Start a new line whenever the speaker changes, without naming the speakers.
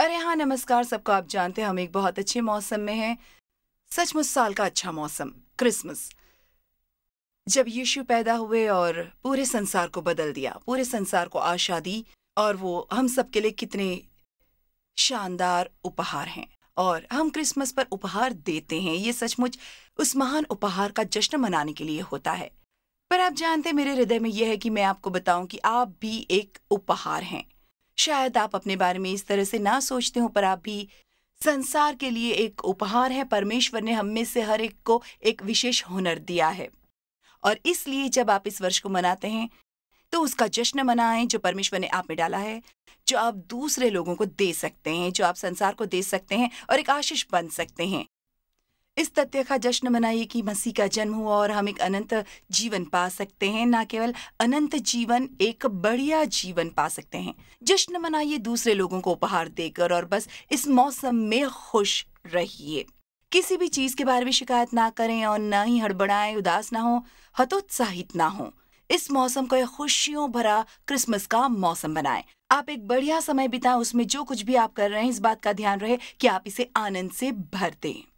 अरे हाँ नमस्कार सबको आप जानते हैं हम एक बहुत अच्छे मौसम में हैं सचमुच साल का अच्छा मौसम क्रिसमस जब यीशु पैदा हुए और पूरे संसार को बदल दिया पूरे संसार को आशा दी और वो हम सब के लिए कितने शानदार उपहार हैं और हम क्रिसमस पर उपहार देते हैं ये सचमुच उस महान उपहार का जश्न मनाने के लिए होता है पर आप जानते मेरे हृदय में यह है कि मैं आपको बताऊं कि आप भी एक उपहार हैं शायद आप अपने बारे में इस तरह से ना सोचते हो पर आप भी संसार के लिए एक उपहार है परमेश्वर ने हम में से हर एक को एक विशेष हुनर दिया है और इसलिए जब आप इस वर्ष को मनाते हैं तो उसका जश्न मनाएं जो परमेश्वर ने आप में डाला है जो आप दूसरे लोगों को दे सकते हैं जो आप संसार को दे सकते हैं और एक आशीष बन सकते हैं इस तथ्य का जश्न मनाइए कि मसीह का जन्म हुआ और हम एक अनंत जीवन पा सकते हैं ना केवल अनंत जीवन एक बढ़िया जीवन पा सकते हैं जश्न मनाइए दूसरे लोगों को उपहार देकर और बस इस मौसम में खुश रहिए किसी भी चीज के बारे में शिकायत ना करें और ना ही हड़बड़ाएं उदास ना हो हतोत्साहित ना हो इस मौसम को एक खुशियों भरा क्रिसमस का मौसम बनाएं आप एक बढ़िया समय बिताएं उसमें जो कुछ भी आप कर रहे हैं इस बात का ध्यान रहे कि आप इसे आनंद से भर दें